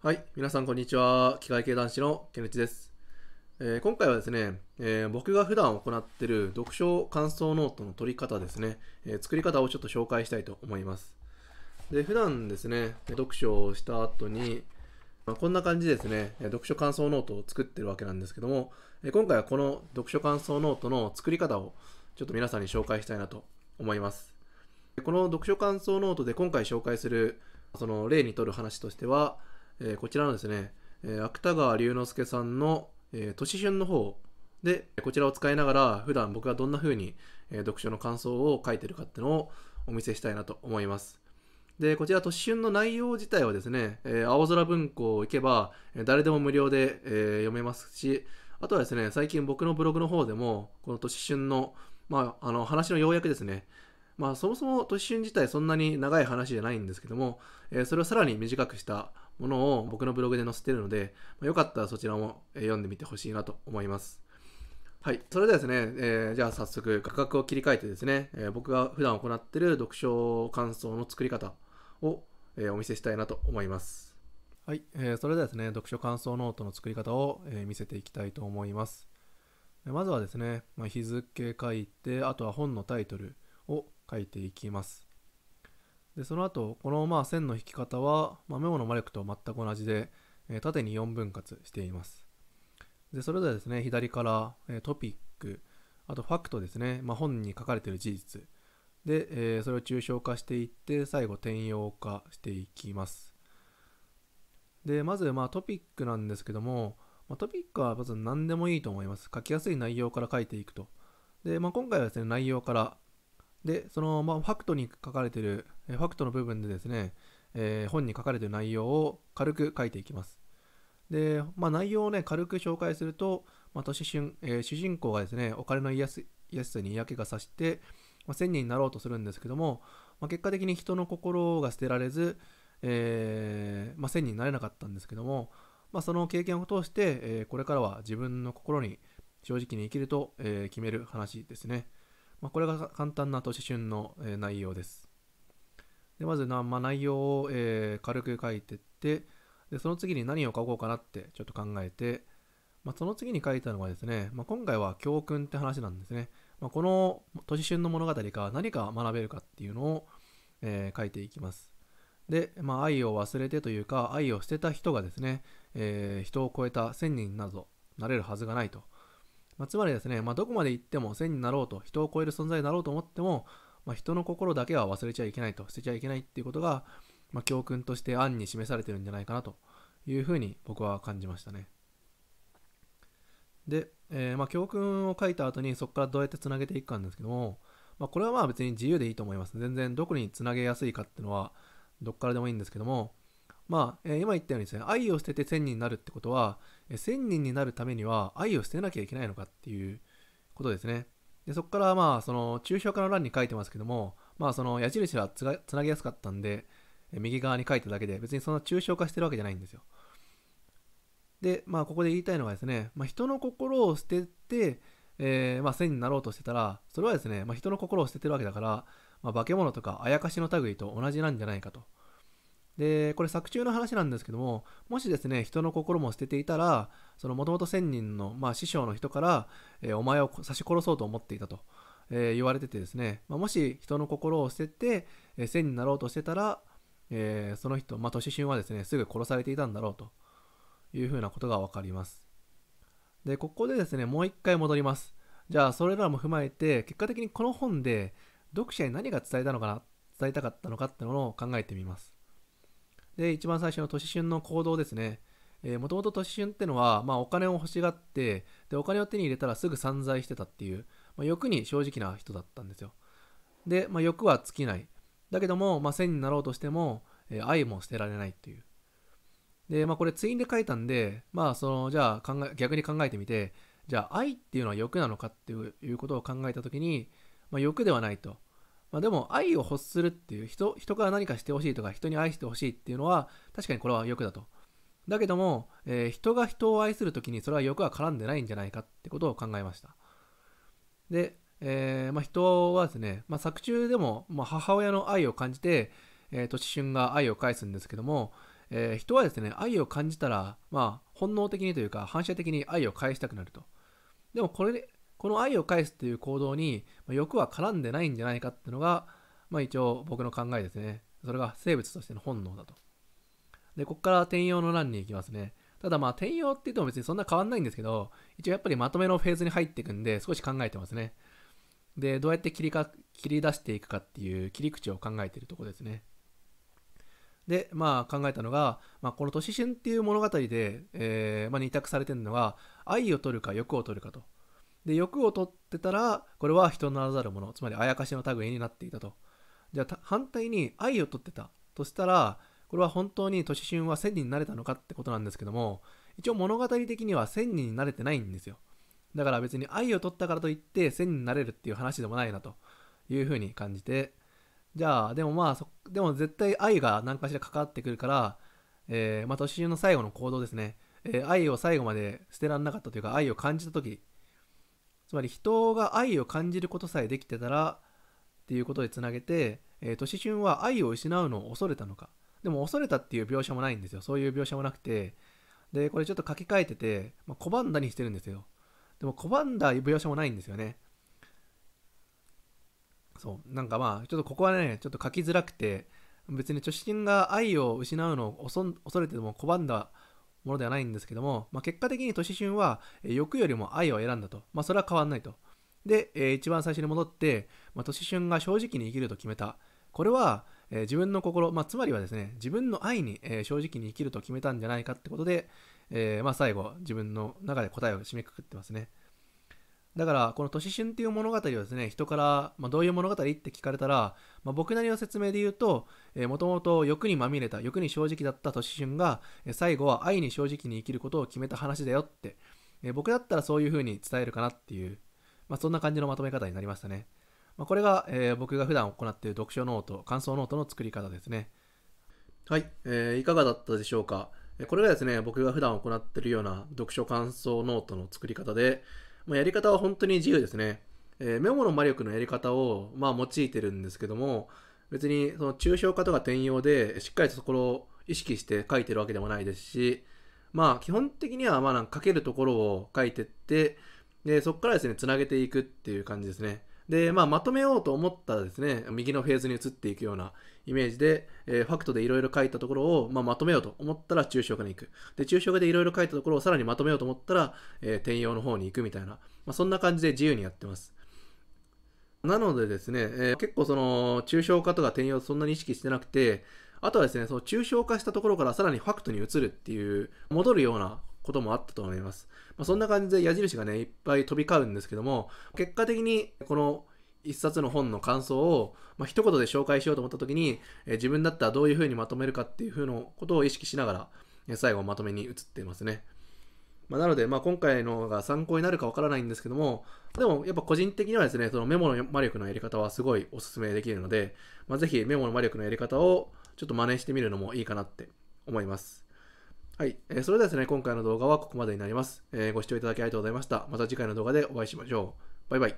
はい、皆さんこんにちは。機械系男子のケネチです、えー、今回はですね、えー、僕が普段行っている読書感想ノートの取り方ですね、えー、作り方をちょっと紹介したいと思います。で、普段ですね、読書をした後に、まあ、こんな感じですね、読書感想ノートを作ってるわけなんですけども、え今回はこの読書感想ノートの作り方をちょっと皆さんに紹介したいなと思います。この読書感想ノートで今回紹介するその例にとる話としては、えー、こちらのですね、えー、芥川龍之介さんの、えー、年春の方で、こちらを使いながら、普段僕がどんな風に、え読書の感想を書いてるかっていうのをお見せしたいなと思います。で、こちら、年春の内容自体はですね、え青空文庫行けば、誰でも無料で、え読めますし、あとはですね、最近僕のブログの方でも、この年春の、まあ、あの、話の要約ですね、まあそもそも年春自体そんなに長い話じゃないんですけども、えー、それをさらに短くしたものを僕のブログで載せてるので、まあ、よかったらそちらも読んでみてほしいなと思います。はい。それではですね、えー、じゃあ早速画角を切り替えてですね、えー、僕が普段行ってる読書感想の作り方を、えー、お見せしたいなと思います。はい。えー、それではですね、読書感想ノートの作り方を、え見せていきたいと思います。まずはですね、まあ、日付書いて、あとは本のタイトルを書いていきます。でその後このまあ線の引き方は、まあ、メモの魔力と全く同じで、えー、縦に4分割していますでそれではですね左から、えー、トピックあとファクトですね、まあ、本に書かれている事実で、えー、それを抽象化していって最後転用化していきますでまずまあトピックなんですけども、まあ、トピックはまず何でもいいと思います書きやすい内容から書いていくとで、まあ、今回はですね内容からで、その、まあ、ファクトに書かれてる、ファクトの部分でですね、えー、本に書かれている内容を軽く書いていきます。で、まあ、内容をね、軽く紹介すると、まあ、年春、えー、主人公がですね、お金の癒癒さに嫌気がさして、まあ、1000人になろうとするんですけども、まあ、結果的に人の心が捨てられず、えーまあ、1000人になれなかったんですけども、まあ、その経験を通して、えー、これからは自分の心に正直に生きると、えー、決める話ですね。まあ、これが簡単な年春の、え内容です。でまずな、まあ、内容を、えー、軽く書いてってで、その次に何を書こうかなってちょっと考えて、まあ、その次に書いたのがですね、まあ、今回は教訓って話なんですね。まあ、この年春の物語か何か学べるかっていうのを、えー、書いていきます。で、まあ、愛を忘れてというか、愛を捨てた人がですね、えー、人を超えた1000人などなれるはずがないと。まあ、つまりですね、まあ、どこまで行っても線になろうと、人を超える存在になろうと思っても、まあ、人の心だけは忘れちゃいけないと、捨てちゃいけないっていうことが、ま教訓として暗に示されてるんじゃないかなというふうに僕は感じましたね。で、えー、ま教訓を書いた後にそこからどうやってつなげていくかなんですけども、まこれはまあ別に自由でいいと思います。全然どこにつなげやすいかっていうのはどっからでもいいんですけども、まあ、えー、今言ったようにですね、愛を捨てて1000人になるってことは、えー、1000人になるためには愛を捨てなきゃいけないのかっていうことですね。でそこから、まあ、その、抽象化の欄に書いてますけども、まあ、その矢印はつがつなぎやすかったんで、えー、右側に書いただけで、別にそんな抽象化してるわけじゃないんですよ。で、まあ、ここで言いたいのはですね、まあ、人の心を捨てて、えー、まあ、線になろうとしてたら、それはですね、まあ、人の心を捨ててるわけだから、まあ、化け物とかあやかしの類と同じなんじゃないかと。で、これ作中の話なんですけども、もしですね、人の心も捨てていたら、そのもともと1000人の、まあ、師匠の人から、えー、お前を刺し殺そうと思っていたと、えー、言われててですね、まあ、もし人の心を捨てて、えー、1000になろうとしてたら、えー、その人、まあ、年春はですね、すぐ殺されていたんだろうというふうなことがわかります。で、ここでですね、もう一回戻ります。じゃあ、それらも踏まえて、結果的にこの本で、読者に何が伝えたのかな、伝えたかったのかっていうのを考えてみます。で、一番最初の年春の行動ですね。もともと年春ってのは、まあ、お金を欲しがってで、お金を手に入れたらすぐ散財してたっていう、まあ、欲に正直な人だったんですよ。で、まあ、欲は尽きない。だけども、まあ、線になろうとしても、えー、愛も捨てられないっていう。で、まあ、これ、ツインで書いたんで、まあ、その、じゃあ考え、逆に考えてみて、じゃあ、愛っていうのは欲なのかっていうことを考えたときに、まあ、欲ではないと。まあ、でも愛を欲するっていう人人から何かしてほしいとか人に愛してほしいっていうのは確かにこれは欲だとだけども、えー、人が人を愛する時にそれは欲は絡んでないんじゃないかってことを考えましたで、えー、まあ、人はですね、まあ、作中でも、ま母親の愛を感じて、えー、年春が愛を返すんですけども、え人はですね愛を感じたら、ま本能的にというか反射的に愛を返したくなるとでもこれこの愛を返すという行動に、ま欲は絡んでないんじゃないかっていうのが、まあ一応僕の考えですね。それが生物としての本能だと。で、こっから転用の欄に行きますね。ただまあ転用って言っても別にそんな変わんないんですけど、一応やっぱりまとめのフェーズに入っていくんで、少し考えてますね。で、どうやって切りか切り出していくかっていう切り口を考えてるとこですね。で、まあ考えたのが、まあ、この都市春っていう物語で、えー、まあ、二択されてるのが、愛を取るか欲を取るかと。で欲を取ってたらこれは人ならざるものつまりあやかしの類になっていたとじゃあ反対に愛を取ってたとしたらこれは本当に年春は千人になれたのかってことなんですけども一応物語的には千人になれてないんですよだから別に愛を取ったからといって千人になれるっていう話でもないなというふうに感じてじゃあでもまあでも絶対愛が何かしら関わってくるから、えー、まあ年中の最後の行動ですね、えー、愛を最後まで捨てらんなかったというか愛を感じた時つまり人が愛を感じることさえできてたらっていうことでつなげて、えー、と思春は愛を失うのを恐れたのかでも恐れたっていう描写もないんですよそういう描写もなくてでこれちょっと書き換えてて、まあ、拒んだにしてるんですよでも拒んだ描写もないんですよねそうなんかまあちょっとここはねちょっと書きづらくて別に著心が愛を失うのを恐れても拒んだものではないんですけども、まあ、結果的に年春は欲よりも愛を選んだと、まあ、それは変わんないと。で、えー、一番最初に戻って、まあ、年春が正直に生きると決めた。これは、えー、自分の心、まあ、つまりはですね、自分の愛に、えー、正直に生きると決めたんじゃないかってことで、えー、まあ、最後、自分の中で答えを締めくくってますね。だから、この年春っていう物語をですね、人から、まあ、どういう物語って聞かれたら、まあ、僕なりの説明で言うと、もともと欲にまみれた、欲に正直だった年春が、最後は愛に正直に生きることを決めた話だよって、えー、僕だったらそういう風に伝えるかなっていう、まあ、そんな感じのまとめ方になりましたね。まこれが、えー、僕が普段行っている読書ノート、感想ノートの作り方ですね。はい、えー、いかがだったでしょうか。これがですね、僕が普段行っているような読書感想ノートの作り方で、まあ、やり方は本当に自由ですね。えー、メモの魔力のやり方を、まあ、用いてるんですけども、別にその抽象化とか転用でしっかりとそこを意識して書いてるわけでもないですし、まあ基本的にはまあなんか書けるところを書いてって、でそこからですね、つなげていくっていう感じですね。で、まあ、まとめようと思ったらですね、右のフェーズに移っていくようなイメージで、えー、ファクトでいろいろ書いたところを、まあ、まとめようと思ったら抽象化に行く。で、抽象化でいろいろ書いたところをさらにまとめようと思ったら、えー、転用の方に行くみたいな、まあ、そんな感じで自由にやってます。なのでですね、えー、結構その、抽象化とか転用そんなに意識してなくて、あとはですね、その抽象化したところからさらにファクトに移るっていう、戻るようなこともあったと思います。まあ、そんな感じで矢印がね、いっぱい飛び交うんですけども、結果的にこの一冊の本の感想を、まあ、一言で紹介しようと思った時に、えー、自分だったらどういうふうにまとめるかっていうふうなことを意識しながら、え最後まとめに移っていますね。まあ、なので、まあ、今回のが参考になるかわからないんですけども、でもやっぱ個人的にはですね、そのメモの魔力のやり方はすごいお勧めできるので、まあ、メモの魔力のやり方をちょっと真似してみるのもいいかなって思います。はい、えー、それではですね、今回の動画はここまでになります、えー、ご視聴いただきありがとうございました。また次回の動画でお会いしましょう。バイバイ。